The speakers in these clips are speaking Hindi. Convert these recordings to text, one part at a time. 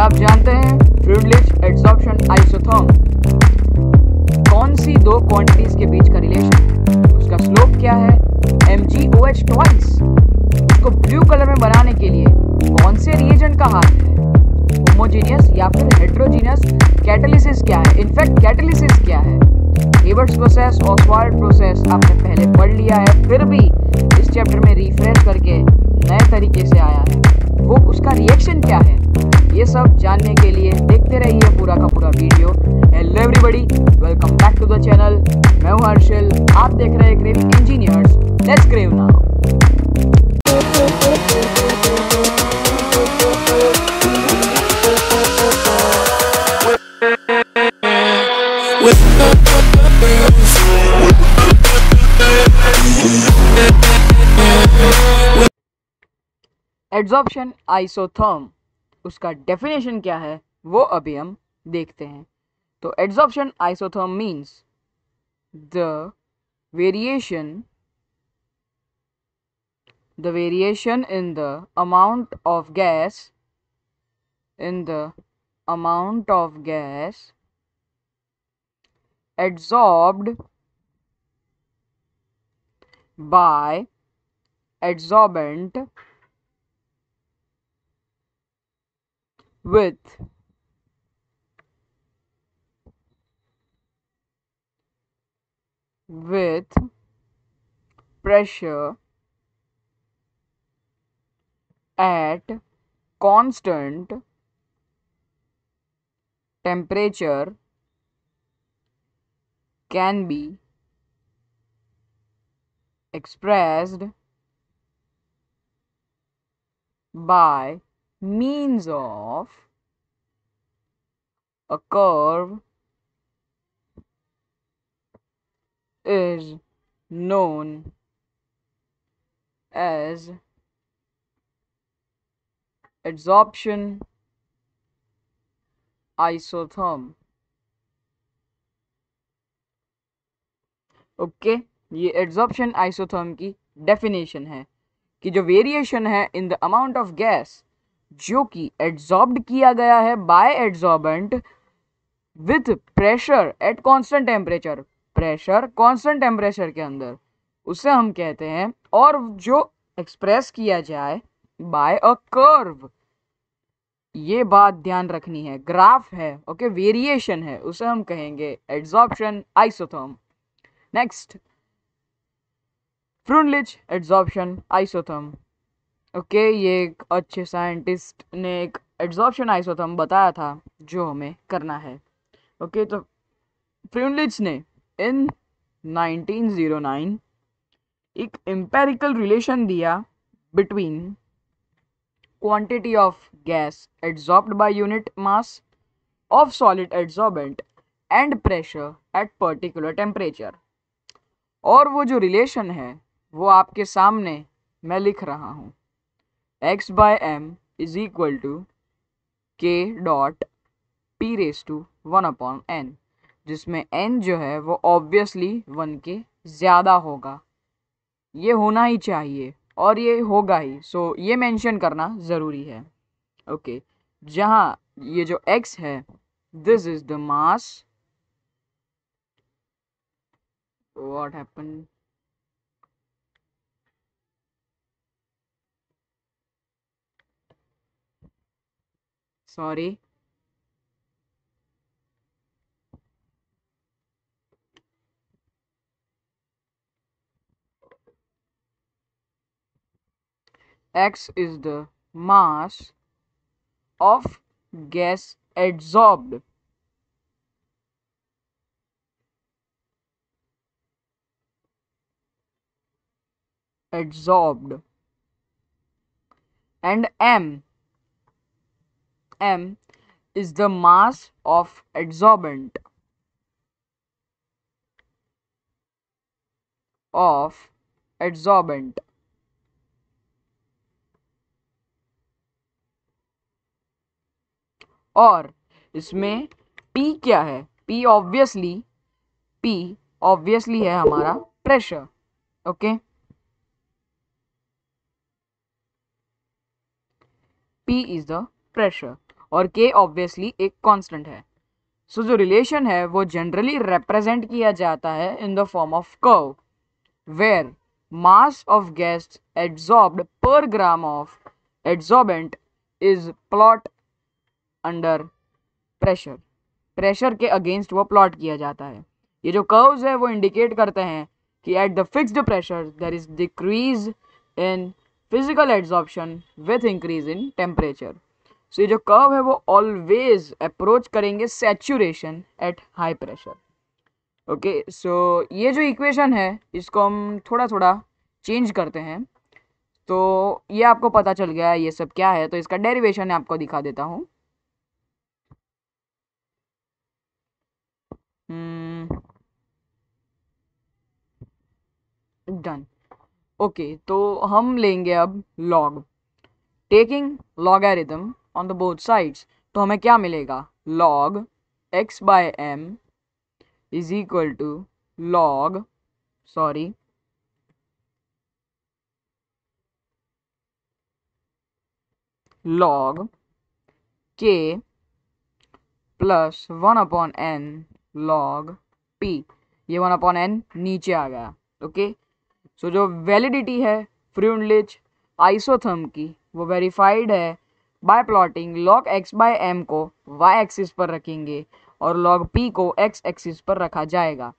क्या आप जानते हैं प्रिविलेज एड्सॉर्प्शन आइसोथर्म कौन सी दो क्वांटिटीज के बीच का रिलेशन उसका स्लोप क्या है M G O H twice उसको ब्लू कलर में बनाने के लिए कौन से रिएजेंट का हाथ है होमोजीनियस या फिर हेट्रोजीनियस कैटेलिसिस क्या है इनफैक्ट कैटेलिसिस क्या है हेबर्ट्स प्रोसेस ऑसवर्ड प्रोसेस आपने पहले पढ़ लिया है फिर भी इस चैप्टर में रिफ्रेश करके नए तरीके से आया है वो उसका रिएक्शन क्या है ये सब जानने के लिए देखते रहिए पूरा का पूरा video hello everybody welcome back to the channel मैं हूं हर्षिल आप देख रहे हैं grave engineers let's grave now Adsorption isotherm उसका डेफिनेशन क्या है वो अभी हम देखते हैं तो adsorption isotherm means the variation the variation in the amount of gas in the amount of gas adsorbed by adsorbent with with pressure at constant temperature can be expressed by means of a curve is known as adsorption isotherm okay okay, ये एड्सॉर्प्शन आइसोथर्म की डेफिनेशन है कि जो वेरिएशन है in the amount of gas जो कि एड्जॉर्ब किया गया है by adsorbent with pressure at constant temperature pressure constant temperature के अंदर उसे हम कहते हैं और जो एक्सप्रेस किया जाए बाय अ कर्व ये बात ध्यान रखनी है ग्राफ है ओके okay? वेरिएशन है उसे हम कहेंगे adsorption isotherm next Freundlich adsorption isotherm okay okay, ये एक अच्छे साइंटिस्ट ने एक एड्जॉर्प्शन आइसोथर्म तो बताया था जो हमें करना है ओके okay, तो फ्रिमलिच ने इन 1909 एक एम्पेरिकल रिलेशन दिया between quantity of gas adsorbed by unit mass of solid adsorbent and pressure at particular temperature और वो जो रिलेशन है वो आपके सामने मैं लिख रहा हूँ x by m is equal to k dot p raise to one upon N जिसमें n जो है वो ऑब्वियसली वन के ज़्यादा होगा ये होना ही चाहिए और ये होगा ही सो so, ये मेंशन करना ज़रूरी है ओके okay. जहाँ ये जो x है this is the mass what happen sorry. X is the mass of gas adsorbed. Adsorbed. And M m is the mass of adsorbent of adsorbent और इसमें P क्या है P ऑब्वियसली P ऑब्वियसली है हमारा pressure okay okay? P is the pressure और के ऑब्वियसली एक कांस्टेंट है सो so, जो रिलेशन है वो जनरली रिप्रेजेंट किया जाता है in the form of curve where mass of gas adsorbed per gram of adsorbent is plot under pressure pressure के अगेंस्ट वो प्लॉट किया जाता है ये जो कर्व्स है वो इंडिकेट करते हैं कि at the fixed pressure there is decrease in physical adsorption with increase in temperature so ये जो कर्व है वो ऑलवेज अप्रोच करेंगे saturation at high pressure okay so ये जो इक्वेशन है इसको हम थोड़ा थोड़ा चेंज करते हैं तो ये आपको पता चल गया ये सब क्या है तो इसका डेरिवेशन आपको दिखा देता हूँ डन हम्म, ओके तो हम लेंगे अब log taking logarithm on the both sides तो हमें क्या मिलेगा log X by M is equal to log sorry log K plus one upon N log P ये वन अपॉन एन नीचे आ गया ओके सो जो वैलिडिटी है फ्रूनलिच आइसोथर्म की वो वेरीफाइड है by plotting log X by M को वाई एक्सिस पर रखेंगे और लॉग पी को एक्स एक्सिस पर रखा जाएगा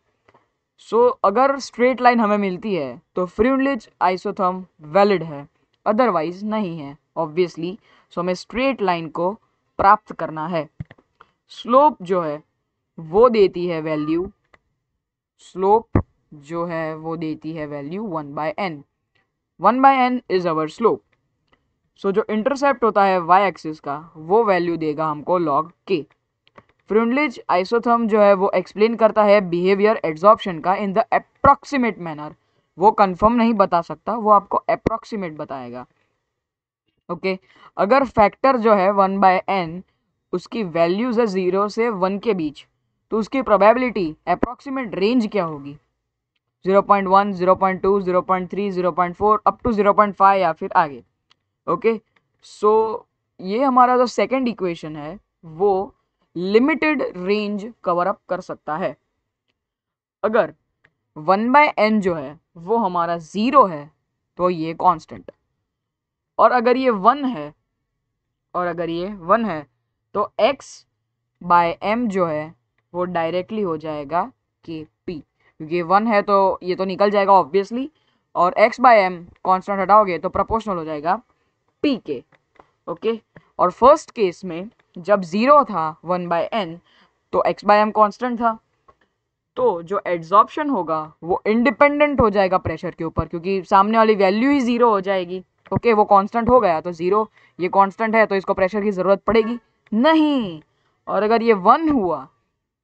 सो so, अगर स्ट्रेट लाइन हमें मिलती है तो फ्रिवलिज आइसोथम वैलिड है अदरवाइज नहीं है ऑब्वियसली सो so हमें स्ट्रेट लाइन को प्राप्त करना है स्लोप जो है वो देती है वैल्यू स्लोप जो है वो देती है value one by N one by N is our slope so so, जो इंटरसेप्ट होता है वाई एक्सिस का वो वैल्यू देगा हमको लॉग के फ्रुंडलिज आइसोथम जो है वो एक्सप्लेन करता है बिहेवियर एड्जॉर्प्शन का इन द अप्रॉक्सीमेट मैनर वो कंफर्म नहीं बता सकता वो आपको अप्रॉक्सीमेट बताएगा ओके okay? अगर फैक्टर जो है वन बाय एन उसकी वैल्यूज है ज़ीरो से वन के बीच तो उसकी प्रोबेबिलिटी अप्रॉक्सीमेट रेंज क्या होगी 0.1, 0.2, 0.3, 0.4 अप टू 0.5 या फिर आगे ओके सो ये हमारा जो सेकेंड इक्वेशन है वो लिमिटेड रेंज कवर अप कर सकता है अगर वन बाय एन जो है वो हमारा ज़ीरो है तो ये कांस्टेंट है और अगर ये वन है और अगर ये वन है तो एक्स बाय एम जो है वो डायरेक्टली हो जाएगा के पी क्योंकि वन है तो ये तो निकल जाएगा ऑब्वियसली और एक्स बाय एम कॉन्स्टेंट हटाओगे तो प्रपोर्शनल हो जाएगा पी के ओके और फर्स्ट केस में जब ज़ीरो था वन बाय एन तो एक्स बाय एम कॉन्स्टेंट था तो जो एड्जॉर्प्शन होगा वो इंडिपेंडेंट हो जाएगा प्रेशर के ऊपर क्योंकि सामने वाली वैल्यू ही ज़ीरो हो जाएगी ओके okay, वो कांस्टेंट हो गया तो ज़ीरो ये कांस्टेंट है तो इसको प्रेशर की ज़रूरत पड़ेगी नहीं और अगर ये वन हुआ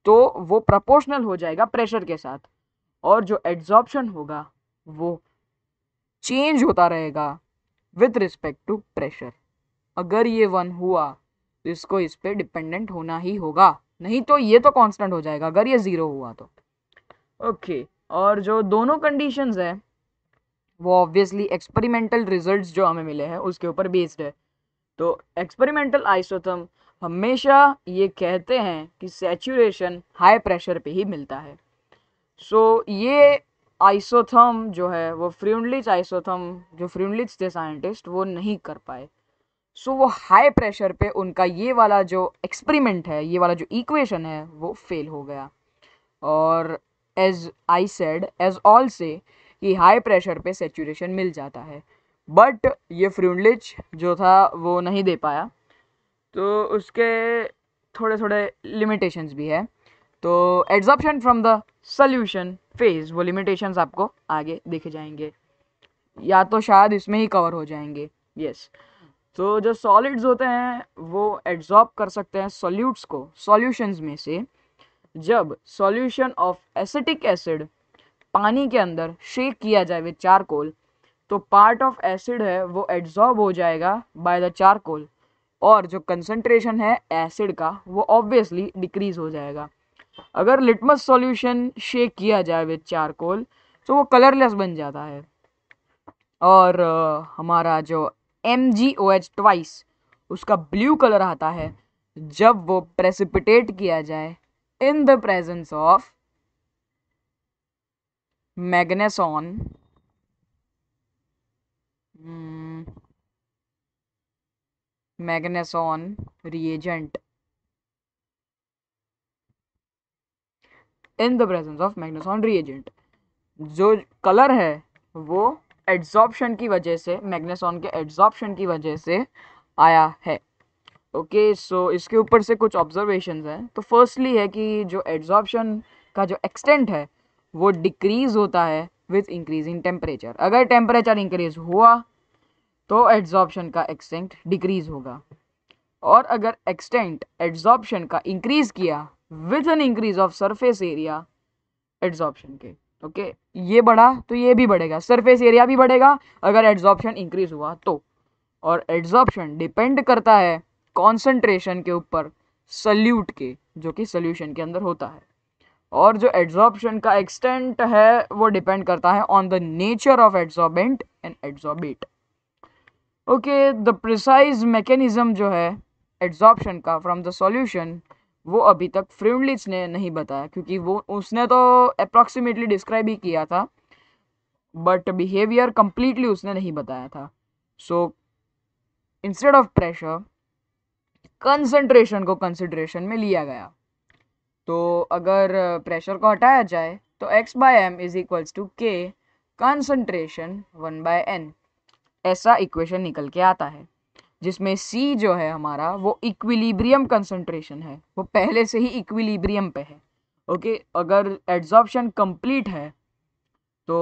तो वो प्रपोर्शनल हो जाएगा प्रेशर के साथ और जो एड्जॉर्प्शन होगा वो चेंज होता रहेगा विद रिस्पेक्ट टू प्रेशर अगर ये वन हुआ तो इसको इस पर डिपेंडेंट होना ही होगा नहीं तो ये तो कांस्टेंट हो जाएगा अगर ये ज़ीरो हुआ तो ओके okay. और जो दोनों कंडीशंस है वो ऑब्वियसली एक्सपेरिमेंटल रिजल्ट्स जो हमें मिले हैं उसके ऊपर बेस्ड है तो एक्सपेरिमेंटल आइसोथम हमेशा ये कहते हैं कि सेचुरेशन हाई प्रेशर पे ही मिलता है सो so, ये आइसोथर्म जो है वो फ्रिउंडलिच आइसोथर्म जो फ्रिउंडलिच थे साइंटिस्ट वो नहीं कर पाए सो so, वो हाई प्रेशर पे उनका ये वाला जो एक्सपेरिमेंट है ये वाला जो इक्वेशन है वो फेल हो गया और as I said as all से कि हाई प्रेशर पे सेचुरेशन मिल जाता है बट ये फ्रूंडलिच जो था वो नहीं दे पाया तो उसके थोड़े थोड़े लिमिटेशंस भी है तो adsorption from the solution phase वो लिमिटेशन आपको आगे देखे जाएंगे या तो शायद इसमें ही कवर हो जाएंगे यस yes. तो जो सॉलिड्स होते हैं वो एड्जॉर्ब कर सकते हैं सॉल्यूट्स को सॉल्यूशंस में से जब सॉल्यूशन ऑफ एसिटिक एसिड पानी के अंदर शेक किया जाए विद चारकोल तो पार्ट ऑफ एसिड है वो एड्जॉर्ब हो जाएगा बाय द चारकोल और जो कंसंट्रेशन है एसिड का वो ऑब्वियसली डिक्रीज हो जाएगा अगर लिटमस सॉल्यूशन शेक किया जाए विद चारकोल तो वो कलरलेस बन जाता है और हमारा जो M G O H twice उसका ब्लू कलर आता है जब वो प्रेसिपिटेट किया जाए in the presence of magneson hmm, magneson reagent in the presence of magneson reagent जो कलर है वो एड्जॉर्प्शन की वजह से मैग्नेसॉन के एड्जॉर्प्शन की वजह से आया है ओके okay, सो so इसके ऊपर से कुछ ऑब्जर्वेशन हैं तो फर्स्टली है कि जो एड्जॉर्प्शन का जो एक्सटेंट है वो डिक्रीज होता है विथ इंक्रीजिंग टेम्परेचर अगर टेम्परेचर इंक्रीज हुआ तो एड्जॉर्प्शन का एक्सटेंट डिक्रीज होगा और अगर एक्सटेंट एड्जॉर्प्शन का इंक्रीज किया with an increase of surface area adsorption के ओके okay? ये बढ़ा तो ये भी बढ़ेगा सरफेस एरिया भी बढ़ेगा अगर एड्जॉर्प्शन इंक्रीज हुआ तो और एड्जॉर्प्शन डिपेंड करता है कॉन्सेंट्रेशन के ऊपर सल्यूट के जो कि सोल्यूशन के अंदर होता है और जो एड्जॉर्प्शन का एक्सटेंट है वो डिपेंड करता है on the nature of adsorbent and adsorbate okay the precise mechanism जो है एड्जॉर्प्शन का फ्रॉम द सॉल्यूशन वो अभी तक फ्रेंडली ने नहीं बताया क्योंकि वो उसने तो अप्रॉक्सीमेटली डिस्क्राइब ही किया था बट बिहेवियर कम्प्लीटली उसने नहीं बताया था so instead of pressure concentration को कंसिड्रेशन में लिया गया तो अगर प्रेशर uh, को हटाया जाए तो X by M is equals to K concentration one by N ऐसा इक्वेशन निकल के आता है जिसमें C जो है हमारा वो इक्विलिब्रियम कंसंट्रेशन है वो पहले से ही इक्विलिब्रियम पे है ओके अगर एड्जॉर्प्शन कंप्लीट है तो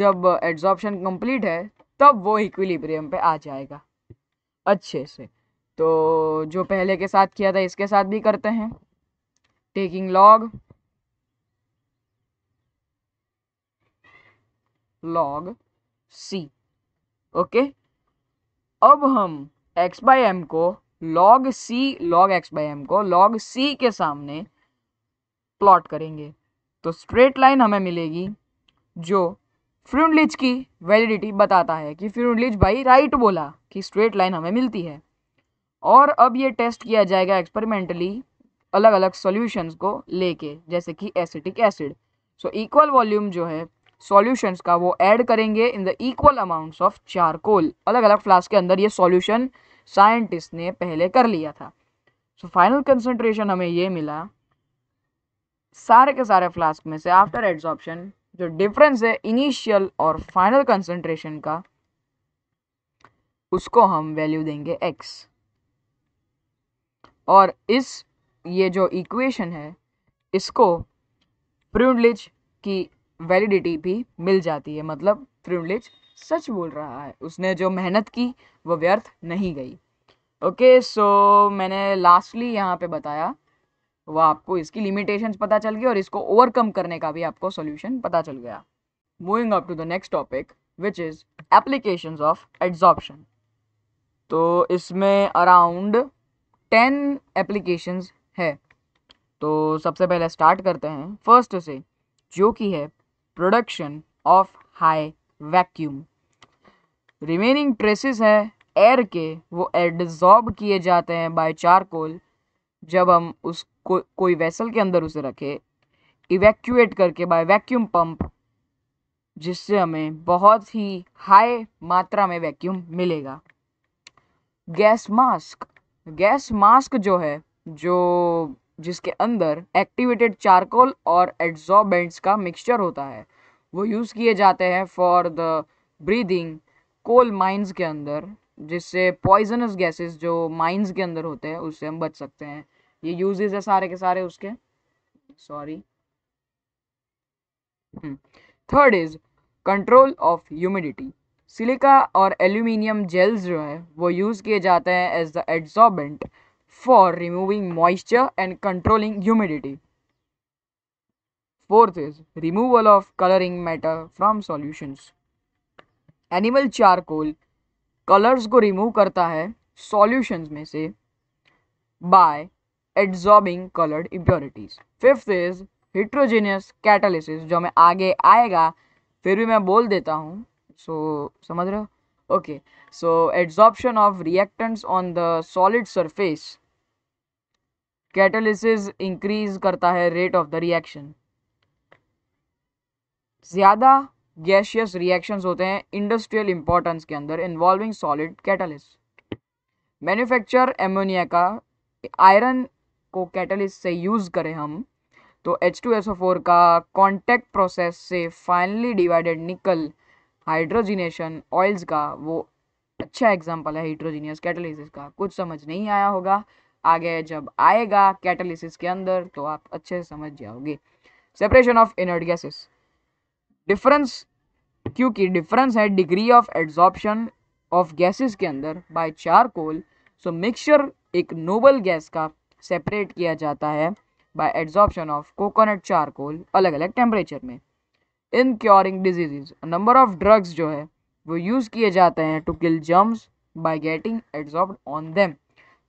जब एड्जॉर्प्शन कंप्लीट है तब वो इक्विलिब्रियम पे आ जाएगा अच्छे से तो जो पहले के साथ किया था इसके साथ भी करते हैं taking log log C okay अब हम एक्स बाई एम को log C log X by M को लॉग सी के सामने प्लॉट करेंगे तो स्ट्रेट लाइन हमें मिलेगी जो फ्रूनलिज की वैलिडिटी बताता है कि फ्रूनलिज भाई राइट बोला कि स्ट्रेट लाइन हमें मिलती है और अब ये टेस्ट किया जाएगा एक्सपेरिमेंटली अलग अलग सॉल्यूशंस को लेके जैसे कि acetic acid so equal volume जो है सॉल्यूशंस का वो ऐड करेंगे in the equal amounts of charcoal अलग अलग फ्लास्क के अंदर ये सॉल्यूशन साइंटिस्ट ने पहले कर लिया था सो फाइनल कंसंट्रेशन हमें ये मिला सारे के सारे फ्लास्क में से आफ्टर एड्सॉप्शन जो डिफरेंस है इनिशियल और फाइनल कंसनट्रेशन का उसको हम वैल्यू देंगे एक्स और इस ये जो इक्वेशन है इसको प्रिवलिज की वैलिडिटी भी मिल जाती है मतलब प्रिवलेज सच बोल रहा है उसने जो मेहनत की वो व्यर्थ नहीं गई ओके सो मैंने लास्टली यहाँ पे बताया वो आपको इसकी लिमिटेशंस पता चल गई और इसको ओवरकम करने का भी आपको सॉल्यूशन पता चल गया moving up to the next topic which is applications of adsorption तो इसमें अराउंड टेन एप्लीकेशंस है तो सबसे पहले स्टार्ट करते हैं फर्स्ट से जो कि है production of high vacuum remaining traces हैं एयर के वो एयर डिजॉर्ब किए जाते हैं बाय चारकोल जब हम उस को, कोई वेसल के अंदर उसे रखें इवैक्यूएट करके बाय वैक्यूम पंप जिससे हमें बहुत ही हाई मात्रा में वैक्यूम मिलेगा गैस मास्क गैस मास्क जो है जो जिसके अंदर एक्टिवेटेड चारकोल और एड्जॉर्बेंट्स का मिक्सचर होता है वो यूज़ किए जाते हैं for the breathing coal mines के अंदर जिससे पॉइजनस गैसेस जो माइंस के अंदर होते हैं उससे हम बच सकते हैं ये यूजेज है सारे के सारे उसके sorry third is control of humidity silica और एल्यूमिनियम जेल्स जो है वो यूज़ किए जाते हैं as the adsorbent for removing moisture and controlling humidity. Fourth is removal of coloring matter from solutions. Animal charcoal colours को रिमूव करता है सॉल्यूशंस में से by adsorbing coloured impurities fifth is heterogeneous catalysis जो हमें आगे आएगा फिर भी मैं बोल देता हूँ सो so, समझ रहे हो okay so adsorption of reactants on the solid surface catalysis increase करता है रेट ऑफ द रिएक्शन ज़्यादा गैशियस रिएक्शंस होते हैं इंडस्ट्रियल इंपॉर्टेंस के अंदर involving solid catalyst manufacture ammonia का आयरन को कैटलिस से यूज़ करें हम तो H2SO4 का कॉन्टैक्ट प्रोसेस से finally divided nickel hydrogenation oils का वो अच्छा एग्जाम्पल है हाइड्रोजीनियस कैटलिस का कुछ समझ नहीं आया होगा आगे जब आएगा कैटालिसिस के अंदर तो आप अच्छे से समझ जाओगे separation of inert gases difference क्योंकि डिफरेंस है degree of adsorption of gases के अंदर बाय चारकोल सो मिक्सचर एक नोबल गैस का सेपरेट किया जाता है by adsorption of coconut charcoal अलग अलग टेम्परेचर में in curing diseases number of drugs जो है वो यूज़ किए जाते हैं to kill germs by getting adsorb on them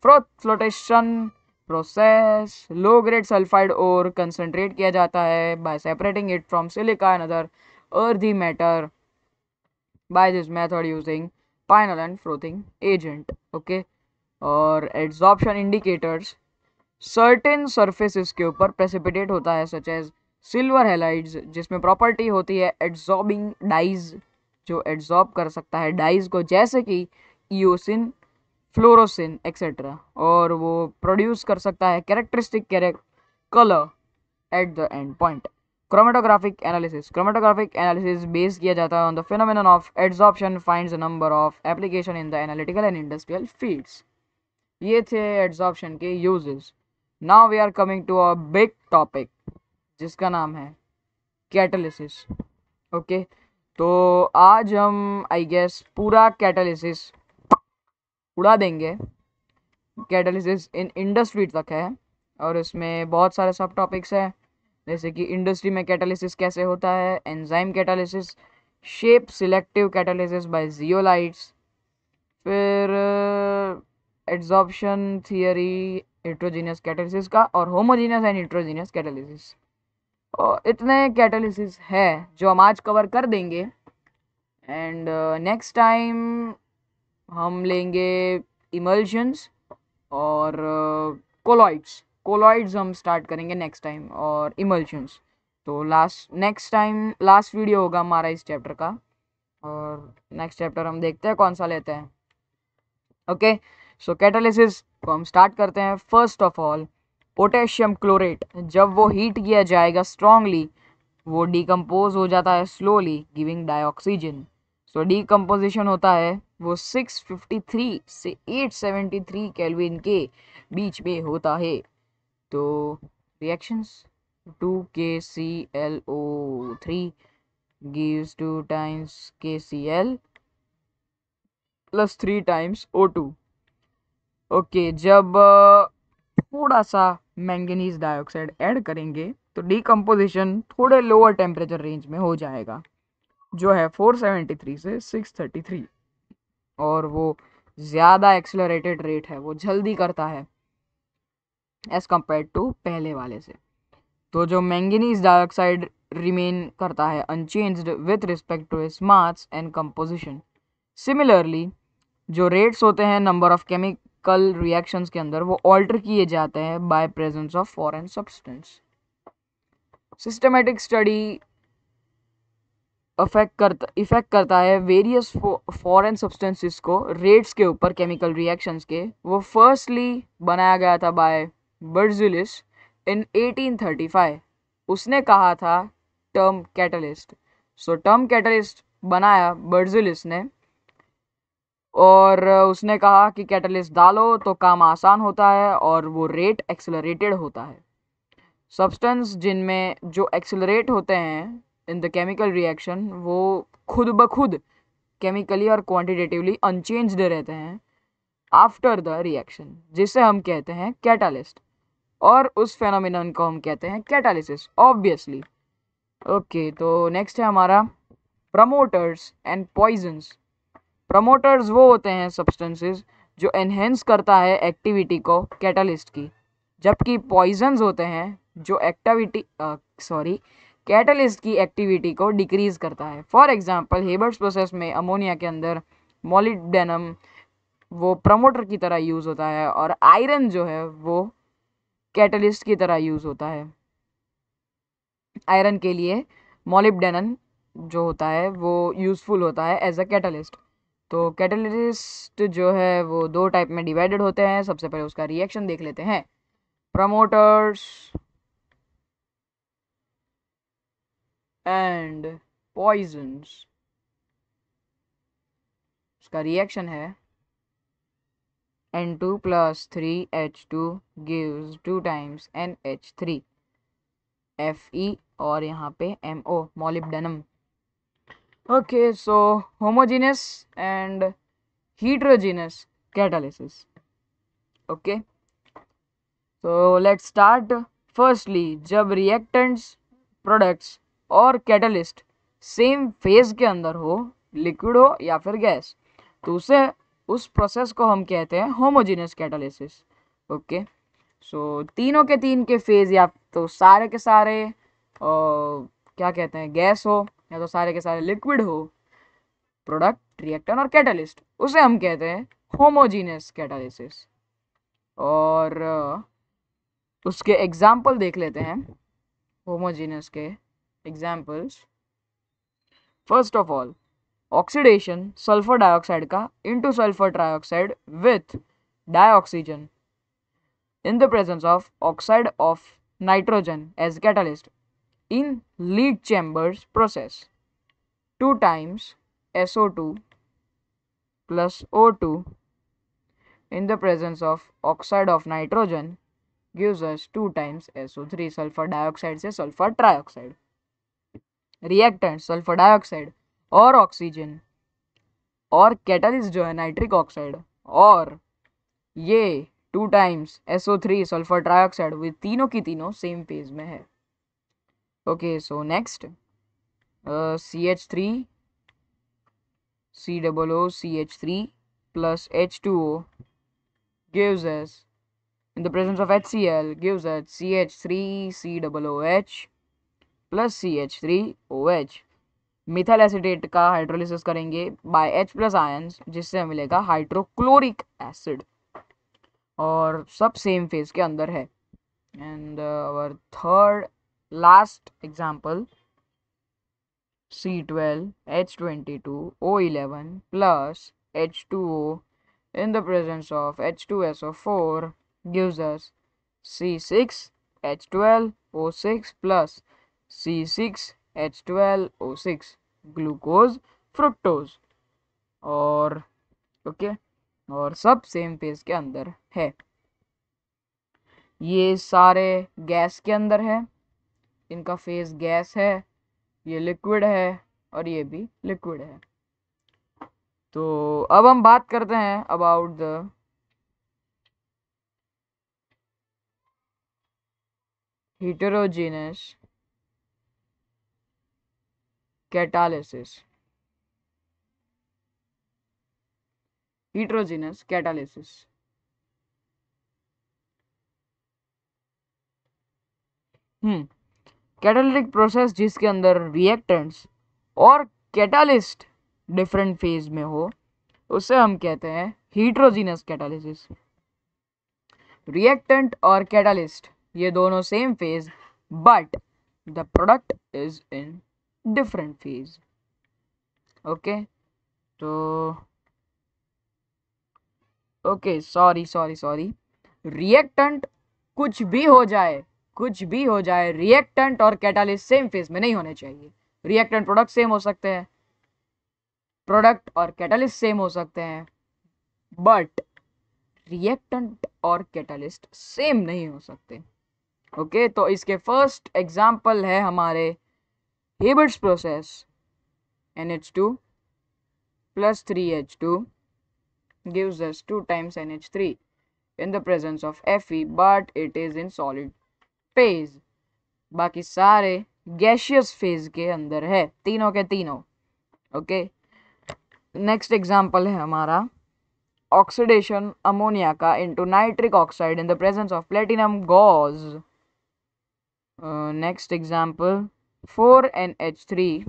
flotation process low grade sulphide और कंसनट्रेट किया जाता है by separating it from silica and other earthy matter by this method using pine oil and frothing agent okay और एड्जॉर्प्शन इंडिकेटर्स सर्टेन सरफेसिस के ऊपर प्रेसिपिटेट होता है सच एज सिल्वर हेलाइड्स जिसमें प्रॉपर्टी होती है एड्जॉर्बिंग डाइज जो एड्जॉर्ब कर सकता है डाइज को जैसे कि ईओसिन फ्लोरोसिन एक्सेट्रा और वो प्रोड्यूस कर सकता है कैरेक्टरिस्टिक कैरेक्ट colour at the end point chromatographic analysis chromatographic analysis base किया जाता है on the phenomenon of adsorption find number of application in the analytical and industrial fields ये थे एड्सॉर्प्शन के uses now we are coming to a big topic जिसका नाम है कैटालिसिस ओके okay? तो आज हम आई गेस पूरा कैटालिसिस उड़ा देंगे कैटलिसिस इन इंडस्ट्री तक है और इसमें बहुत सारे सब टॉपिक्स हैं जैसे कि इंडस्ट्री में कैटालिसिस कैसे होता है enzyme catalysis shape selective catalysis by zeolites फिर एड्जॉर्प्शन थियरी हिट्रोजीनियस कैटालिसिस का और होमोजीनियस एंड हिट्रोजीनियस कैटालिसिस और इतने कैटालिसिस है जो हम आज कवर कर देंगे एंड नेक्स्ट टाइम हम लेंगे इमल्शंस और कोलॉइड्स कोलॉइड्स हम स्टार्ट करेंगे नेक्स्ट टाइम और इमल्शंस तो last next time last video होगा हमारा इस चैप्टर का और नेक्स्ट चैप्टर हम देखते हैं कौन सा लेते हैं ओके सो कैटालिसिस को हम स्टार्ट करते हैं first of all potassium chlorate जब वो हीट किया जाएगा स्ट्रांगली वो डिकम्पोज हो जाता है स्लोली गिविंग डाई सो डीकम्पोजिशन होता है वो 653 से 873 केल्विन के बीच में होता है तो reactions two K C L O three two times K C L plus three times O two okay जब थोड़ा सा मैंगनीज डाइऑक्साइड ऐड करेंगे तो डिकम्पोजिशन थोड़े लोअर टेम्परेचर रेंज में हो जाएगा जो है 473 से 633 और वो ज़्यादा एक्सेलरेटेड रेट है वो जल्दी करता है एज़ कम्पेयर टू पहले वाले से तो जो मैंगनीज डाइऑक्साइड रिमेन करता है अनचेंज्ड विथ रिस्पेक्ट टू इस मास एंड कंपोजिशन सिमिलरली जो रेट्स होते हैं नंबर ऑफ केमिकल रिएक्शंस के अंदर वो ऑल्टर किए जाते हैं by presence of foreign substance systematic study affect करता इफ़ेक्ट करता है वेरियस फॉरेन सब्सटेंसेस को रेट्स के ऊपर केमिकल रिएक्शंस के वो फर्स्टली बनाया गया था बाय बर्जुलिस इन 1835 उसने कहा था term catalyst so term catalyst बनाया बर्जुलिस ने और उसने कहा कि कैटलिस्ट डालो तो काम आसान होता है और वो रेट एक्सलरेटेड होता है सब्सटेंस जिनमें जो एक्सलरेट होते हैं इन द केमिकल रिएक्शन वो खुद ब खुद केमिकली और क्वांटिटेटिवली अनचेंज्ड रहते हैं आफ्टर द रिएक्शन जिसे हम कहते हैं कैटालिस्ट और उस फेनोमिन को हम कहते हैं कैटालिसिस ऑब्वियसली ओके तो नेक्स्ट है हमारा प्रमोटर्स एंड पॉइजन्स प्रमोटर्स वो होते हैं सब्सटेंसेस जो एनहेंस करता है एक्टिविटी को कैटालिस्ट की जबकि पॉइजन्स होते हैं जो एक्टिविटी सॉरी uh, कैटलिस्ट की एक्टिविटी को डिक्रीज करता है फॉर एग्जाम्पल हेबर्ट्स प्रोसेस में अमोनिया के अंदर मोलिडेनम वो प्रमोटर की तरह यूज़ होता है और आयरन जो है वो कैटलिस्ट की तरह यूज़ होता है आयरन के लिए मोलिबडेनन जो होता है वो यूज़फुल होता है एज अ कैटलिस्ट तो कैटलिस्ट जो है वो दो टाइप में डिवाइडेड होते हैं सबसे पहले उसका रिएक्शन देख लेते हैं प्रमोटर्स एंड पॉइजन्स इसका रिएक्शन है N two plus three H two gives two times N H three F E और यहाँ पे M O molybdenum okay so homogeneous and heterogeneous catalysis okay so let's start firstly जब रिएक्टेंट्स प्रोडक्ट्स और कैटलिस्ट सेम फेज के अंदर हो लिक्विड हो या फिर गैस तो उसे उस प्रोसेस को हम कहते हैं होमोजीनियस कैटालिसिस ओके सो तीनों के तीन के फेज या तो सारे के सारे आ, क्या कहते हैं गैस हो या तो सारे के सारे लिक्विड हो प्रोडक्ट रिएक्टन और कैटलिस्ट उसे हम कहते हैं होमोजीनियस कैटालिसिस और उसके एग्जाम्पल देख लेते हैं होमोजीनियस के examples first of all oxidation sulfur dioxide ka into sulfur trioxide with dioxygen in the presence of oxide of nitrogen as catalyst in lead chambers process 2 times SO2 plus O2 in the presence of oxide of nitrogen gives us 2 times SO3 sulfur dioxide से sulfur trioxide reactant sulphur dioxide और ऑक्सीजन और कैटलिस्ट जो है नाइट्रिक ऑक्साइड और ये two times S O three sulphur trioxide वे तीनों की तीनों सेम फेज में है okay so next C H three C double O C H three H C L us, H C H three C double O H plus C H three O H methyl acetate का हाइड्रोलिसिस करेंगे बाय एच प्लस आयन जिससे मिलेगा हाइड्रोक्लोरिक एसिड और सब सेम फेज के अंदर है and our third last example C twelve H twenty two O eleven plus H two O in the presence of H two S O in the C six H twelve O six plus C6H12O6 glucose fructose और ओके और सब सेम फेज के अंदर है ये सारे गैस के अंदर है इनका फेज गैस है ये लिक्विड है और ये भी लिक्विड है तो अब हम बात करते हैं about the heterogeneous catalysis heterogeneous catalysis hmm catalytic process जिसके अंदर रिएक्टेंट्स और कैटालिस्ट डिफरेंट फेज में हो उसे हम कहते हैं हीट्रोजीनस कैटालिसिस रिएक्टेंट और कैटालिस्ट ये दोनों same phase but the product is in different phase okay तो okay sorry sorry sorry reactant कुछ भी हो जाए कुछ भी हो जाए रिएक्टेंट और कैटालिस्ट सेम फेज में नहीं होने चाहिए रिएक्टेंट प्रोडक्ट सेम हो सकते हैं प्रोडक्ट और कैटालिस्ट सेम हो सकते हैं बट रिएक्टेंट और कैटालिस्ट सेम नहीं हो सकते ओके okay, तो इसके फर्स्ट एग्जाम्पल है हमारे Haber's process NH2 plus 3H2 gives us 2 times NH3 in the presence of Fe but it is in solid phase. Baki sare gaseous phase ke under hai. Tino ke tino. Okay. Next example hai hamara. Oxidation ammonia ka into nitric oxide in the presence of platinum gauze. Uh, next example. 4nh3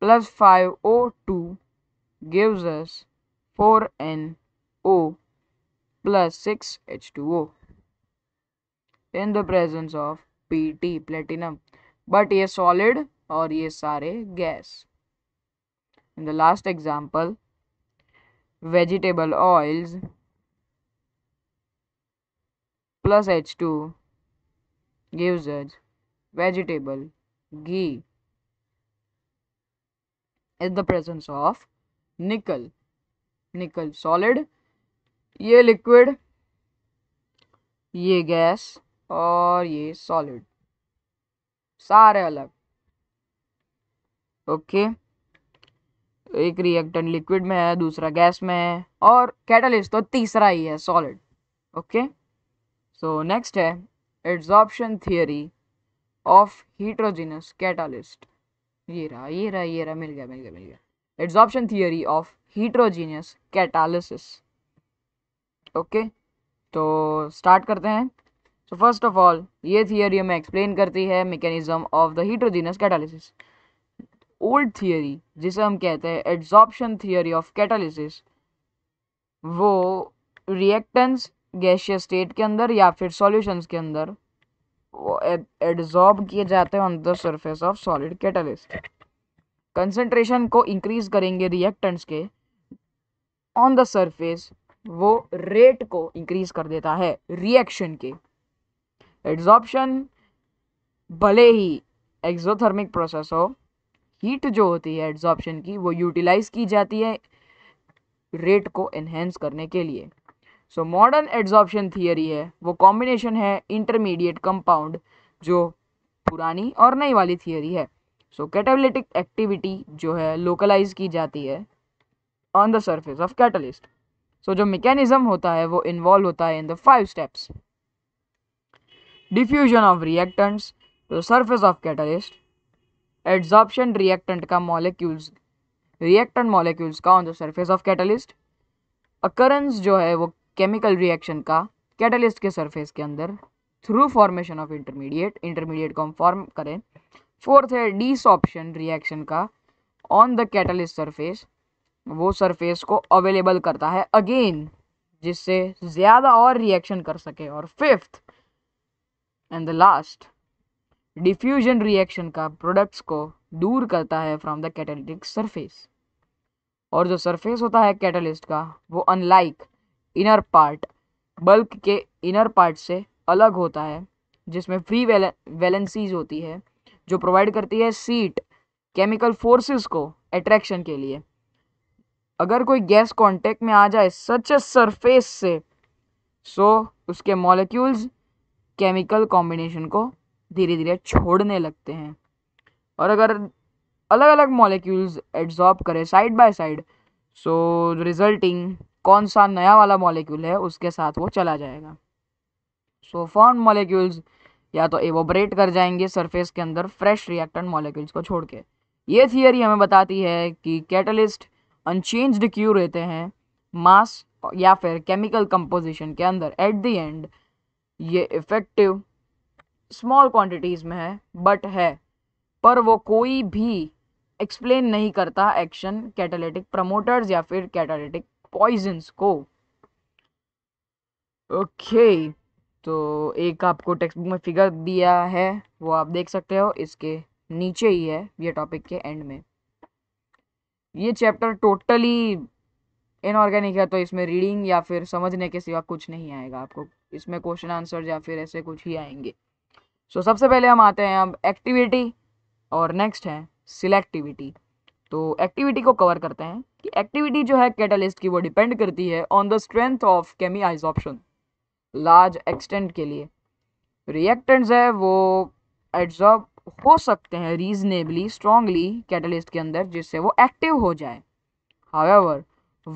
plus 5o2 gives us 4no plus 6h2o in the presence of PT platinum but a solid or ये सारे gas in the last example vegetable oils plus H2 gives us vegetable ghee is the presence of nickel nickel solid ये लिक्विड ये गैस और ये सॉलिड सारे अलग ओके एक रिएक्टेंट लिक्विड में है दूसरा गैस में है और कैटलिस्ट तो तीसरा ही है सॉलिड ओके सो नेक्स्ट है adsorption theory of heterogeneous catalyst ये रहा ये रहा ये रहा मिल गया मिल गया मिल गया adsorption theory of heterogeneous catalysis okay तो स्टार्ट करते हैं सो फर्स्ट ऑफ ऑल ये थियोरी हमें एक्सप्लेन करती है mechanism of the heterogeneous catalysis old theory जिसे हम कहते हैं एड्सॉप्शन थियोरी ऑफ कैटालिसिस वो रिएक्टेंस गैशियस स्टेट के अंदर या फिर सॉल्यूशंस के अंदर एड्जॉर्ब किए जाते हैं on the surface of solid catalyst concentration को इंक्रीज करेंगे रिएक्टेंट्स के ऑन द सरफेस वो रेट को इंक्रीज कर देता है रिएक्शन के एड्जॉर्प्शन भले ही एक्जोथर्मिक प्रोसेस हो हीट जो होती है एड्जॉर्प्शन की वो यूटिलाइज की जाती है रेट को इन्हेंस करने के लिए सो मॉडर्न एड्जॉर्प्शन थियरी है वो कॉम्बिनेशन है इंटरमीडिएट कंपाउंड जो पुरानी और नई वाली थियरी है सो कैटालिटिक एक्टिविटी जो है लोकलाइज की जाती है on the surface of catalyst so जो मैकेनिज्म होता है वो इन्वॉल्व होता है in the five steps diffusion of reactants to surface of catalyst adsorption reactant का मॉलिक्यूल्स रिएक्टेंट मॉलिक्यूल्स का on the surface of catalyst occurrence जो है वो केमिकल रिएक्शन का कैटलिस्ट के सरफेस के अंदर through formation of intermediate intermediate को हम फॉर्म करें फोर्थ है डिसऑप्शन रिएक्शन का ऑन द कैटलिस्ट सरफेस वो सरफेस को अवेलेबल करता है अगेन जिससे ज़्यादा और रिएक्शन कर सके और fifth and the last diffusion reaction का प्रोडक्ट्स को दूर करता है फ्रॉम द कैटलिटिक सरफेस और जो सरफेस होता है कैटलिस्ट का वो अनलाइक इनर पार्ट बल्क के इनर पार्ट से अलग होता है जिसमें फ्री वैलेंसीज होती है जो प्रोवाइड करती है सीट केमिकल फोर्सेस को एट्रैक्शन के लिए अगर कोई गैस कांटेक्ट में आ जाए सच ए सरफेस से सो उसके मॉलिक्यूल्स केमिकल कॉम्बिनेशन को धीरे धीरे छोड़ने लगते हैं और अगर अलग अलग मॉलिक्यूल्स एड्जॉर्ब करें side by side so resulting कौन सा नया वाला मॉलिक्यूल है उसके साथ वो चला जाएगा सो फॉर्म मॉलिक्यूल्स या तो एवोबरेट कर जाएंगे सरफेस के अंदर फ्रेश रिएक्टेंट मॉलिक्यूल्स को छोड़ के ये थियरी हमें बताती है कि कैटलिस्ट अनचेंज्ड क्यों रहते हैं मास या फिर केमिकल कंपोजिशन के अंदर एट द एंड ये इफेक्टिव स्मॉल क्वांटिटीज में है बट है पर वो कोई भी एक्सप्लेन नहीं करता एक्शन कैटालिटिक प्रमोटर्स या फिर कैटालिटिक पॉइजन्स को ओके okay, तो एक आपको टेक्स्ट बुक में फिगर दिया है वो आप देख सकते हो इसके नीचे ही है ये टॉपिक के एंड में ये चैप्टर टोटली इनऑर्गेनिक है तो इसमें रीडिंग या फिर समझने के सिवा कुछ नहीं आएगा आपको इसमें क्वेश्चन आंसर या फिर ऐसे कुछ ही आएंगे सो so, सबसे पहले हम आते हैं अब एक्टिविटी और नेक्स्ट है सिलेक्टिविटी तो एक्टिविटी को कवर करते हैं कि एक्टिविटी जो है कैटलिस्ट की वो डिपेंड करती है on the strength of chemisorption large extent के लिए रिएक्टेंट्स है वो एड्जॉर्ब हो सकते हैं रीजनेबली स्ट्रांगली कैटलिस्ट के अंदर जिससे वो एक्टिव हो जाए हावेवर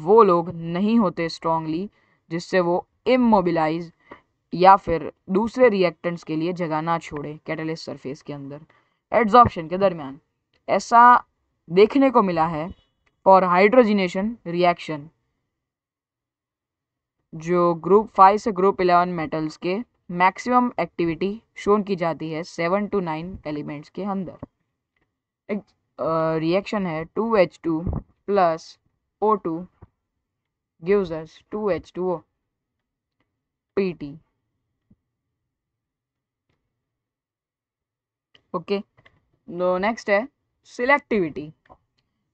वो लोग नहीं होते स्ट्रांगली जिससे वो इमोबिलाइज या फिर दूसरे रिएक्टेंट्स के लिए जगह ना छोड़े कैटलिस्ट सरफेस के अंदर एड्जॉर्प्शन के दरमियान ऐसा देखने को मिला है फॉर हाइड्रोजिनेशन रिएक्शन जो ग्रुप फाइव से ग्रुप इलेवन मेटल्स के मैक्सिमम एक्टिविटी शोन की जाती है सेवन टू नाइन एलिमेंट्स के अंदर एक रिएक्शन है two H two plus O two gives two H two O P T okay next है सिलेक्टिविटी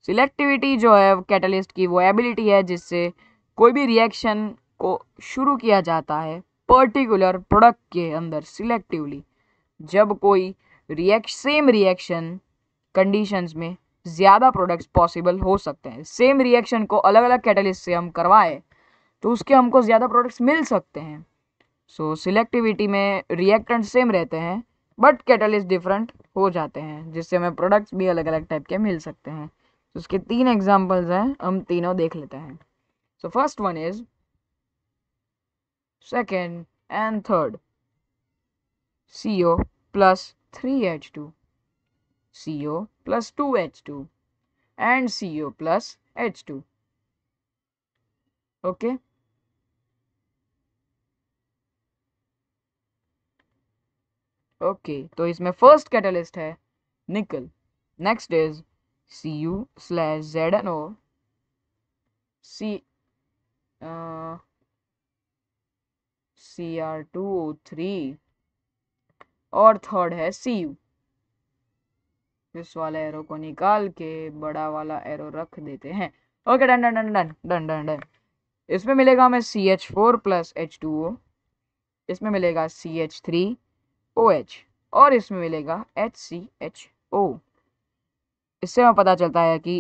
सिलेक्टिविटी जो है कैटलिस्ट की वो एबिलिटी है जिससे कोई भी रिएक्शन को शुरू किया जाता है पर्टिकुलर प्रोडक्ट के अंदर सिलेक्टिवली जब कोई रिएक्श सेम रिएक्शन कंडीशंस में ज़्यादा प्रोडक्ट्स पॉसिबल हो सकते हैं सेम रिएक्शन को अलग अलग कैटलिस्ट से हम करवाएं तो उसके हमको ज़्यादा प्रोडक्ट्स मिल सकते हैं सो so, सिलेक्टिविटी में रिएक्टेंट सेम रहते हैं बट कैटलिस्ट डिफरेंट हो जाते हैं जिससे हमें प्रोडक्ट्स भी अलग अलग टाइप के मिल सकते हैं तो उसके तीन एग्जाम्पल्स हैं हम तीनों देख लेते हैं so first one is second and third C O plus three H two C O plus two H two and C O plus H two okay okay तो इसमें फर्स्ट कैटलिस्ट है nickel next is C U slash Z N O C C R two O three और थर्ड है सी यू इस वाला एरो को निकाल के बड़ा वाला एरो रख देते हैं okay done done done done done done done इसमें मिलेगा हमें C H four plus H two O इसमें मिलेगा C H three O H और इसमें मिलेगा एच सी एच ओ इससे हमें पता चलता है कि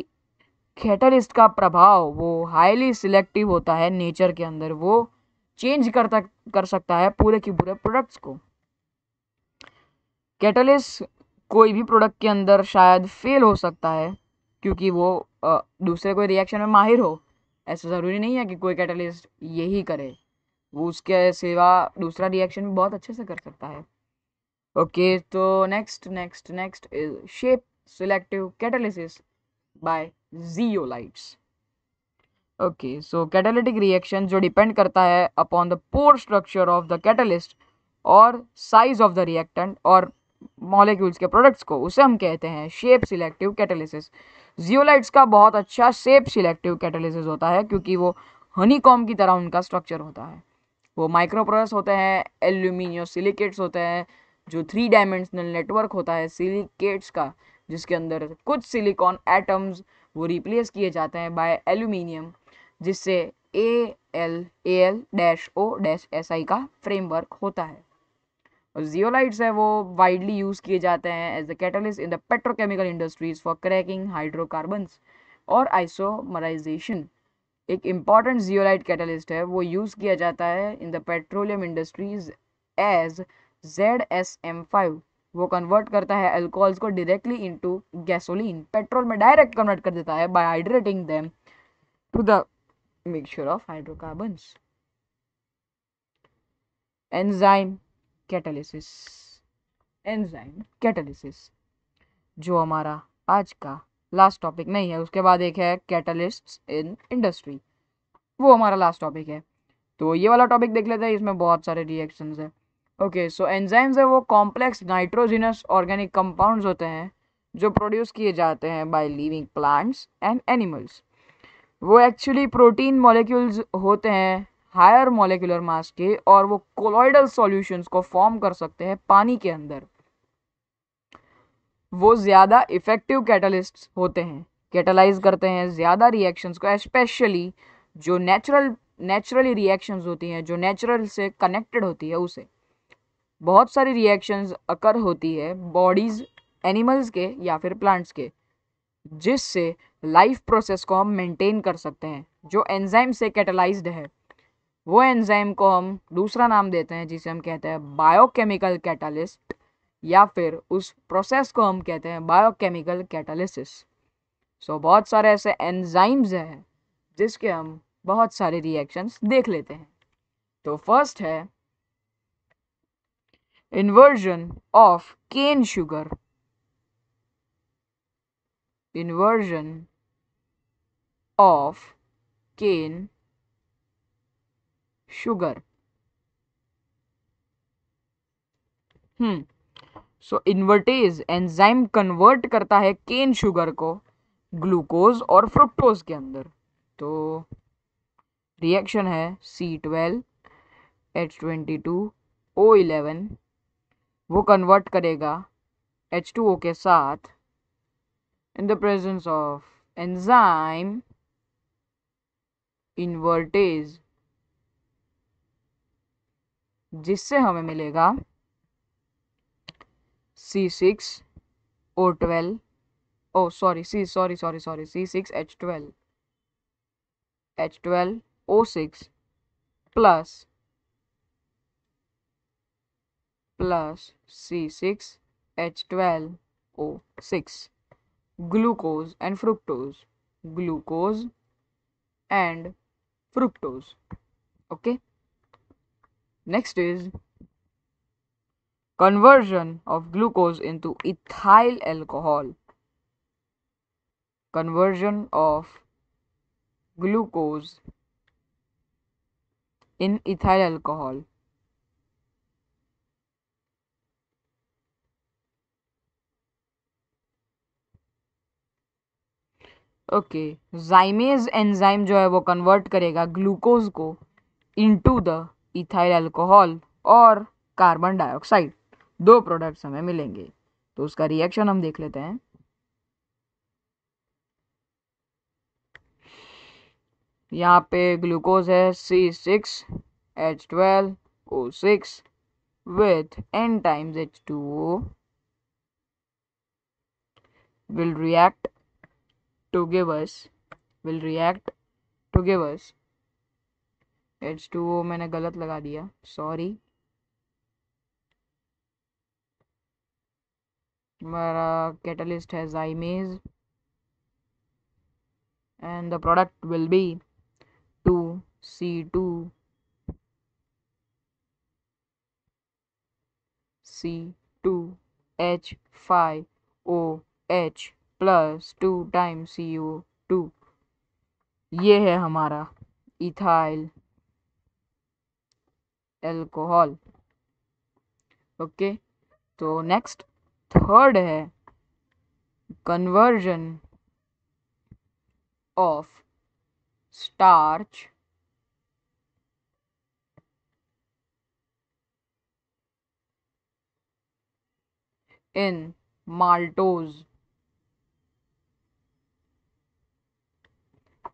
खेटलिस्ट का प्रभाव वो हाईली सिलेक्टिव होता है नेचर के अंदर वो चेंज करता कर सकता है पूरे के पूरे प्रोडक्ट्स को कैटलिस्ट कोई भी प्रोडक्ट के अंदर शायद फेल हो सकता है क्योंकि वो दूसरे कोई रिएक्शन में माहिर हो ऐसा ज़रूरी नहीं है कि कोई कैटलिस्ट यही करे वो उसके सिवा दूसरा रिएक्शन बहुत अच्छे से कर सकता है okay so next next next is shape selective catalysis by zeolites okay so catalytic reaction जो depend करता है upon the pore structure of the catalyst और size of the reactant और मॉलिक्यूल्स के प्रोडक्ट्स को उसे हम कहते हैं शेप सिलेक्टिव कैटालिसिस जियोलाइट्स का बहुत अच्छा शेप सिलेक्टिव कैटालिसिस होता है क्योंकि वो हनी कॉम की तरह उनका स्ट्रक्चर होता है वो माइक्रोप्रोसेस होते हैं एल्यूमिनियो सिलिकेट्स होते हैं जो थ्री डायमेंशनल नेटवर्क होता है सिलिकेट्स का जिसके अंदर कुछ सिलिकॉन एटम्स वो रिप्लेस किए जाते हैं बाय एल्यूमिनियम जिससे A L A L dash O dash S I का फ्रेमवर्क होता है और जियोलाइट्स है वो वाइडली यूज़ किए जाते हैं as the catalyst in the petrochemical industries for cracking hydrocarbons और आइसोमराइजेशन एक इम्पॉर्टेंट जियोलाइट कैटलिस्ट है वो यूज़ किया जाता है in the petroleum industries as Z S M five वो कन्वर्ट करता है अल्कोहल्स को डायरेक्टली इनटू गैसोलीन पेट्रोल में डायरेक्ट कन्वर्ट कर देता है by hydrating them to the mixture of hydrocarbons enzyme catalysis enzyme catalysis जो हमारा आज का लास्ट टॉपिक नहीं है उसके बाद एक है कैटालिस्ट इन इंडस्ट्री वो हमारा लास्ट टॉपिक है तो ये वाला टॉपिक देख लेते हैं इसमें बहुत सारे रिएक्शंस है ओके सो एंजाइम्स है वो कॉम्प्लेक्स नाइट्रोजिनस ऑर्गेनिक कंपाउंड्स होते हैं जो प्रोड्यूस किए जाते हैं by living plants and animals वो एक्चुअली प्रोटीन मॉलिक्यूल्स होते हैं हायर मॉलिकुलर मास के और वो कोलॉइडल सॉल्यूशंस को फॉर्म कर सकते हैं पानी के अंदर वो ज़्यादा इफेक्टिव कैटलिस्ट होते हैं कैटलाइज करते हैं ज़्यादा रिएक्शंस को स्पेशली जो नेचुरल नेचुरली रिएक्शंस होती हैं जो नेचुरल से कनेक्टेड होती है उसे बहुत सारी रिएक्शंस अकर होती है बॉडीज़ एनिमल्स के या फिर प्लांट्स के जिससे लाइफ प्रोसेस को हम मेंटेन कर सकते हैं जो एंजाइम से कैटलाइज्ड है वो एंजाइम को हम दूसरा नाम देते हैं जिसे हम कहते हैं बायोकेमिकल कैटालिस्ट या फिर उस प्रोसेस को हम कहते हैं बायोकेमिकल कैटालिसिस सो बहुत सारे ऐसे एंजाइम्स हैं जिसके हम बहुत सारे रिएक्शंस देख लेते हैं तो फर्स्ट है inversion of cane sugar inversion of cane sugar hmm so invertase enzyme convert करता है केन शुगर को ग्लूकोज और फ्रुक्टोज के अंदर तो रिएक्शन है C twelve H twenty two O eleven वो कन्वर्ट करेगा एच टू ओ के साथ in the presence of enzyme invertase जिससे हमें मिलेगा C six O twelve O sorry C sorry sorry sorry C six H twelve H twelve O six plus plus C6H12O6 glucose and fructose glucose and fructose okay next is conversion of glucose into ethyl alcohol conversion of glucose in ethyl alcohol okay zymase enzyme जो है वो कन्वर्ट करेगा ग्लूकोज को इनटू द इथाइल अल्कोहल और कार्बन डाइऑक्साइड दो प्रोडक्ट्स हमें मिलेंगे तो उसका रिएक्शन हम देख लेते हैं यहाँ पे ग्लूकोज है C six H twelve O six with n times H two O will react to give us will react to give us H two O मैंने गलत लगा दिया सॉरी मेरा कैटलिस्ट है zymase and the product will be two C two C two H five O H plus two time C O two ये है हमारा इथाइल एल्कोहल ओके तो नेक्स्ट थर्ड है conversion of starch in maltose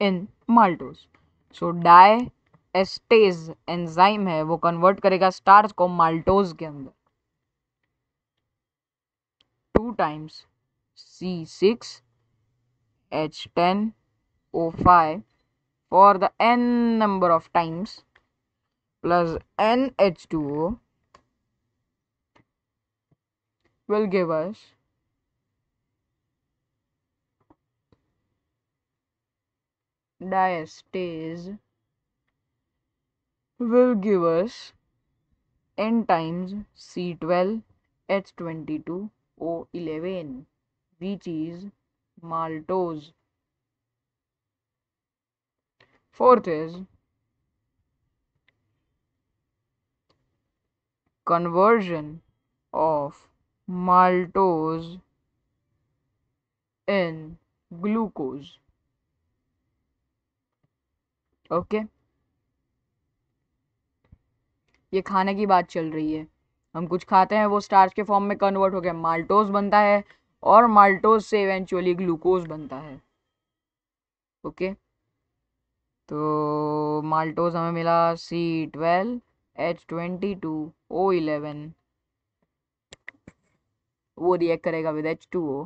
in maltose so diastase enzyme है वो कन्वर्ट करेगा स्टार्च को माल्टोज के अंदर two times C six H ten O five for the n number of times plus n H two O will give us diastase will give us n times C12 H22O11 which is maltose. Fourth is conversion of maltose in glucose. Okay ये खाने की बात चल रही है हम कुछ खाते हैं वो स्टार्च के फॉर्म में कन्वर्ट हो गया माल्टोज बनता है और माल्टोज से इवेंचुअली ग्लूकोज बनता है ओके तो माल्टोज हमें मिला C twelve H twenty two O eleven वो रिएक्ट करेगा विद एच टू ओ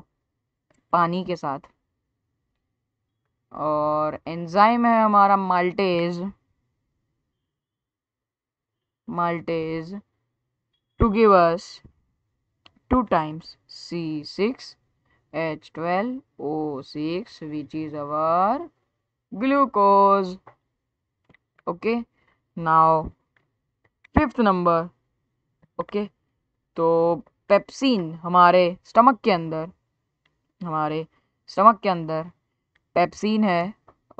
पानी के साथ और एंजाइम है हमारा maltase maltase to give us two times C six H twelve O six which is our glucose okay now fifth number okay तो पेप्सिन हमारे स्टमक के अंदर हमारे स्टमक के अंदर पेप्सिन है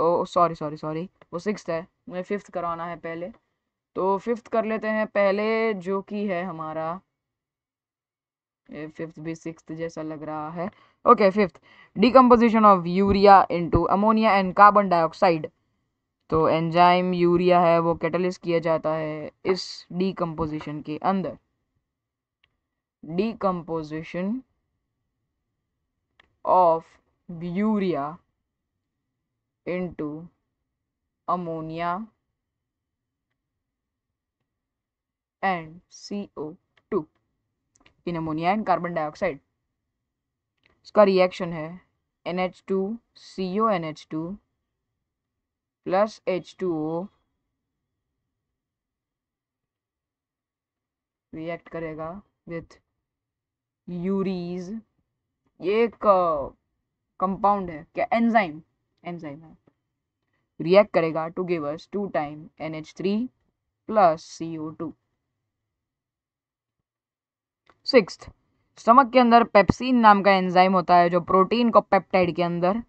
ओ सॉरी सॉरी सॉरी वो सिक्स है मुझे फिफ्थ करवाना है पहले तो फिफ्थ कर लेते हैं पहले जो कि है हमारा फिफ्थ भी सिक्स जैसा लग रहा है okay fifth decomposition of urea into ammonia and carbon dioxide तो एंजाइम यूरिया है वो कैटलिस्ट किया जाता है इस डिकम्पोजिशन के अंदर decomposition of urea ammonia and C O two in ammonia and carbon dioxide इसका रिएक्शन है N H two C O N H two plus H two O react करेगा विथ यूरीज ये एक कंपाउंड uh, है क्या एंजाइम एंजाइम है रिएक्ट करेगा to give us two time N H three plus C O two six stomach के अंदर पेप्सिन नाम का एंजाइम होता है जो प्रोटीन को पेप्टाइड के अंदर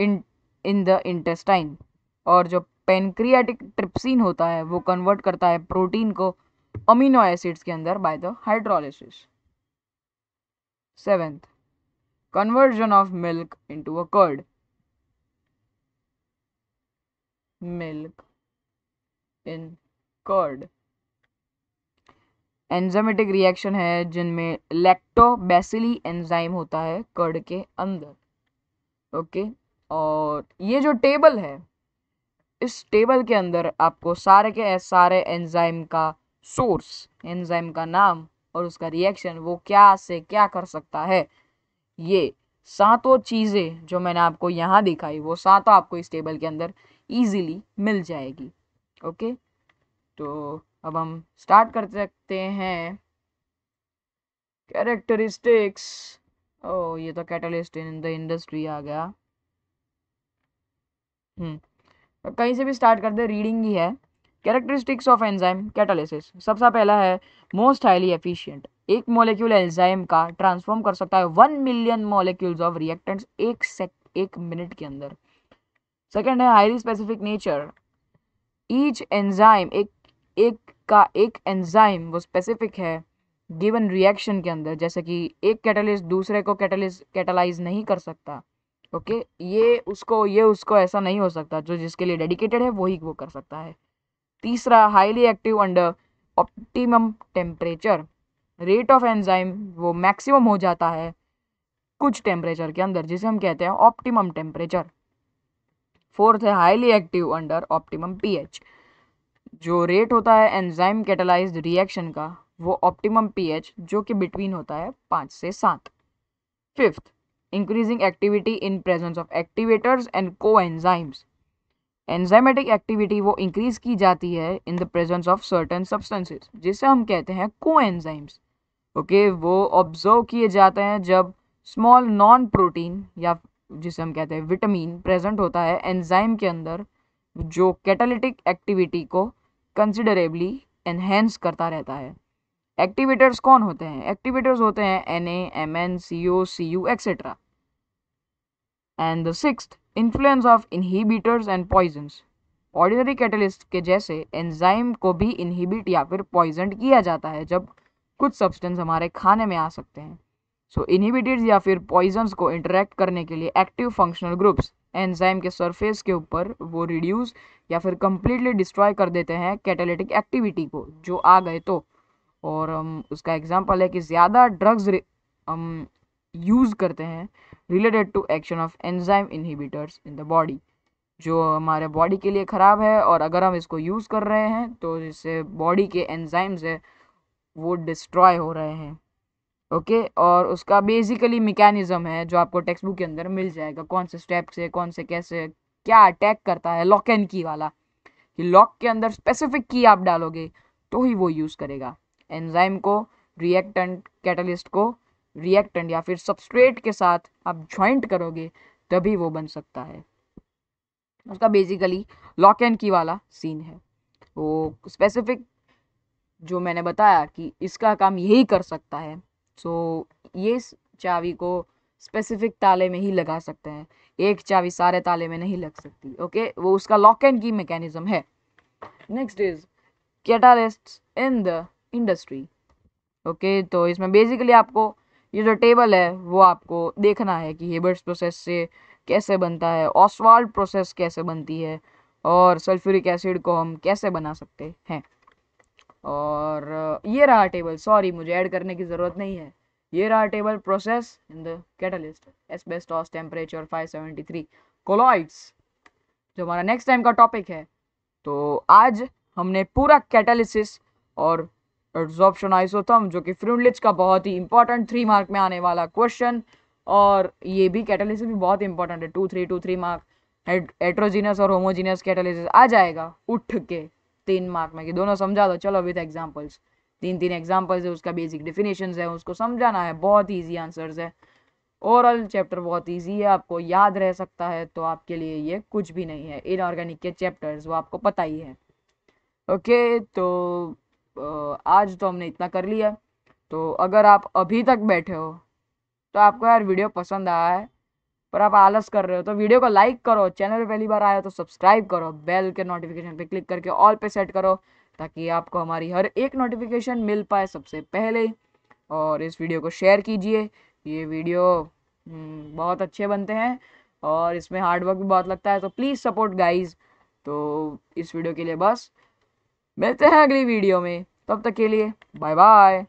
इन इन द इंटेस्टाइन और जो पेनक्रियाटिक ट्रिप्सिन होता है वो कन्वर्ट करता है प्रोटीन को अमीनो एसिड्स के अंदर by the hydrolysis seventh conversion of milk into a curd milk in curd enzymatic reaction है जिनमें लैक्टोबैसिली एंजाइम होता है कर्ड के अंदर ओके और ये जो टेबल है इस टेबल के अंदर आपको सारे के सारे एंजाइम का सोर्स एंजाइम का नाम और उसका रिएक्शन वो क्या से क्या कर सकता है ये सातों चीज़ें जो मैंने आपको यहाँ दिखाई वो सातों आपको इस टेबल के अंदर ईजीली मिल जाएगी ओके तो अब हम स्टार्ट कर सकते हैं कैरेक्टरिस्टिक्स ओ oh, ये तो कैटलिस्ट इन द इंडस्ट्री आ गया तो कहीं से भी स्टार्ट कर दे रीडिंग ही है कैरेक्टरिस्टिक्स ऑफ एंजाइम कैटालिसिस सबसे पहला है मोस्ट हाईली एफिशिएंट एक मोलिक्यूल एंजाइम का ट्रांसफॉर्म कर सकता है one million molecules of reactants एक सेक एक मिनट के अंदर सेकेंड है highly specific nature each enzyme एक एक का एक एंजाइम वो स्पेसिफिक है गिवन रिएक्शन के अंदर जैसे कि एक कैटलिस्ट दूसरे को कैटलिस्ट कैटलाइज नहीं कर सकता ओके okay? ये उसको ये उसको ऐसा नहीं हो सकता जो जिसके लिए डेडिकेटेड है वही वो, वो कर सकता है तीसरा highly active under optimum temperature rate of enzyme वो मैक्सिमम हो जाता है कुछ टेम्परेचर के अंदर जिसे हम कहते हैं ऑप्टिमम टेम्परेचर फोर्थ है highly active under optimum pH जो रेट होता है एंजाइम कैटलाइज्ड रिएक्शन का वो ऑप्टिमम पीएच जो कि बिटवीन होता है पाँच से सात fifth increasing activity in presence of activators and coenzymes enzymatic activity वो इंक्रीज की जाती है in the presence of certain substances जिसे हम कहते हैं को एंजाइम्स ओके वो ऑब्जर्व किए जाते हैं जब स्मॉल नॉन प्रोटीन या जिसे हम कहते हैं विटामिन प्रेजेंट होता है एंजाइम के अंदर जो कैटालिटिक एक्टिविटी को कंसिडरेबली एनहेंस करता रहता है एक्टिवेटर्स कौन होते हैं एक्टिवेटर्स होते हैं N A M N C O C U etcetera and six influence of inhibitors and poisons ordinary catalyst के जैसे एंजाइम को भी इनहिबिट या फिर पॉइजन किया जाता है जब कुछ सब्सटेंस हमारे खाने में आ सकते हैं सो इनहिबिटर्स या फिर पॉइजन्स को इंटरेक्ट करने के लिए एक्टिव फंक्शनल ग्रुप्स एंजाइम के सरफेस के ऊपर वो रिड्यूस या फिर कम्प्लीटली डिस्ट्रॉय कर देते हैं कैटालिटिक एक्टिविटी को जो आ गए तो और um, उसका एग्जाम्पल है कि ज़्यादा ड्रग्स um, यूज़ करते हैं related to action of enzyme inhibitors in the body जो हमारे बॉडी के लिए ख़राब है और अगर हम इसको यूज़ कर रहे हैं तो जिससे बॉडी के एंजाइम्स है वो डिस्ट्रॉय हो रहे हैं ओके और उसका बेसिकली मेकेनिज़्म है जो आपको टेक्स्ट बुक के अंदर मिल जाएगा कौन से स्टेप से कौन से कैसे क्या अटैक करता है लॉक एंड की वाला कि लॉक के अंदर स्पेसिफिक की आप डालोगे तो ही वो यूज़ करेगा एंजाइम को रिएक्टेंट कैटलिस्ट को रिएक्टेंट या फिर सबस्ट्रेट के साथ आप ज्वाइंट करोगे तभी वो बन सकता है उसका बेसिकली लॉक एंड की वाला सीन है वो स्पेसिफिक जो मैंने बताया कि इसका काम यही कर सकता है सो ये चाबी को स्पेसिफिक ताले में ही लगा सकते हैं एक चाबी सारे ताले में नहीं लग सकती ओके वो उसका लॉक एंड की मैकेनिज्म है next is catalyst in the industry okay तो इसमें बेसिकली आपको ये जो टेबल है वो आपको देखना है कि हेबर्स प्रोसेस से कैसे बनता है ऑसवाल्ड प्रोसेस कैसे बनती है और सल्फ्यूरिक एसिड को हम कैसे बना सकते हैं और ये रहा टेबल सॉरी मुझे ऐड करने की ज़रूरत नहीं है ये रहा table process in the catalyst ऑस टेम्परेचर 573 कोलॉइड्स जो हमारा नेक्स्ट टाइम का टॉपिक है तो आज हमने पूरा कैटालिसिस और एड्जॉर्प्शन आइसोथम जो कि फ्रूनलिच का बहुत ही इंपॉर्टेंट थ्री मार्क में आने वाला क्वेश्चन और ये भी कैटालिसिस भी बहुत इंपॉर्टेंट है two three two three mark heterogeneous और होमोजीनियस कैटालिसिस आ जाएगा उठ के तीन मार्क में कि दोनों समझा दो चलो विद एग्जाम्पल्स तीन तीन एग्जाम्पल्स है उसका बेसिक डिफिनेशन है उसको समझाना है बहुत ईजी आंसर्स है ओवरऑल चैप्टर बहुत ईजी है आपको याद रह सकता है तो आपके लिए ये कुछ भी नहीं है इनऑर्गेनिक के चैप्टर्स वो आपको पता ही है ओके तो आज तो हमने इतना कर लिया तो अगर आप अभी तक बैठे हो तो आपको यार वीडियो पसंद आया है पर आप आलस कर रहे हो तो वीडियो को लाइक करो चैनल पहली बार आया तो सब्सक्राइब करो बेल के नोटिफिकेशन पे क्लिक करके ऑल पे सेट करो ताकि आपको हमारी हर एक नोटिफिकेशन मिल पाए सबसे पहले और इस वीडियो को शेयर कीजिए ये वीडियो हम्म, बहुत अच्छे बनते हैं और इसमें हार्डवर्क भी बहुत लगता है तो प्लीज़ सपोर्ट गाइज तो इस वीडियो के लिए बस मिलते हैं अगली वीडियो में तब तक के लिए बाय बाय